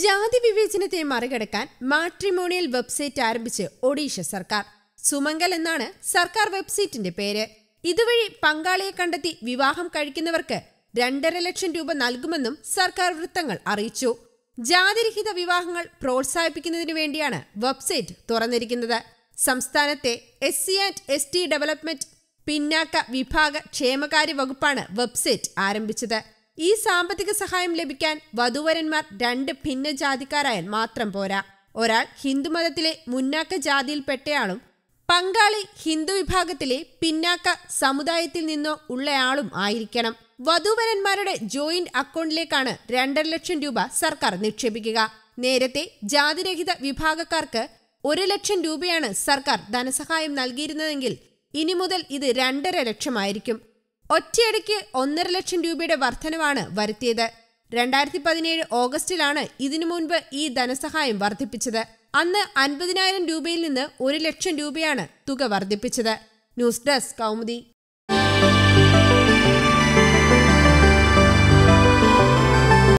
ജാതി വിവേചനത്തെ മറികടക്കാൻ matrimonial website ആരംഭിച്ച് ഒഡീഷ സർക്കാർ സുമംഗൽ എന്നാണ് സർക്കാർ വെബ്സൈറ്റിന്റെ പേര് ഇതുവഴി പങ്കാളിയെ കണ്ടെത്തി വിവാഹം കഴിക്കുന്നവർക്ക് രണ്ടര ലക്ഷം രൂപ നൽകുമെന്നും സർക്കാർ വൃത്തങ്ങൾ അറിയിച്ചു ജാതിരഹിത വിവാഹങ്ങൾ പ്രോത്സാഹിപ്പിക്കുന്നതിനു വേണ്ടിയാണ് വെബ്സൈറ്റ് തുറന്നിരിക്കുന്നത് സംസ്ഥാനത്തെ S C and S T development പിന്നാക്ക വിഭാഗ ക്ഷേമകാര്യ വകുപ്പാണ് വെബ്സൈറ്റ് ആരംഭിച്ചത് ഈ സാമ്പത്തിക സഹായം ലഭിക്കാൻ വധുവരന്മാർ രണ്ട് ഭിന്നജാതിക്കാരായാൽ മാത്രം പോരാ ഒരാൾ ഹിന്ദുമതത്തിലെ മുന്നാക്ക ജാതിയിൽപ്പെട്ടയാളും പങ്കാളി ഹിന്ദു വിഭാഗത്തിലെ പിന്നാക്ക സമുദായത്തിൽ നിന്നോ ഉള്ളയാളും ആയിരിക്കണം വധുവരന്മാരുടെ ജോയിന്റ് അക്കൗണ്ടിലേക്കാണ് രണ്ടര ലക്ഷം രൂപ സർക്കാർ നിക്ഷേപിക്കുക നേരത്തെ ജാതിരഹിത വിഭാഗക്കാർക്ക് ഒരു ലക്ഷം രൂപയാണ് സർക്കാർ ധനസഹായം നൽകിയിരുന്നതെങ്കിൽ ഇനി മുതൽ ഇത് രണ്ടര ലക്ഷമായിരിക്കും ഒറ്റയടിക്ക് ഒന്നര ലക്ഷം രൂപയുടെ വർധനവാണ് വരുത്തിയത് രണ്ടായിരത്തി പതിനേഴ് ഓഗസ്റ്റിലാണ് ഇതിനു മുൻപ് ഈ ധനസഹായം വർദ്ധിപ്പിച്ചത് അന്ന് അൻപതിനായിരം രൂപയിൽ നിന്ന് ഒരു ലക്ഷം രൂപയാണ് തുക വർദ്ധിപ്പിച്ചത് ന്യൂസ് ഡെസ്ക് കൗമുദി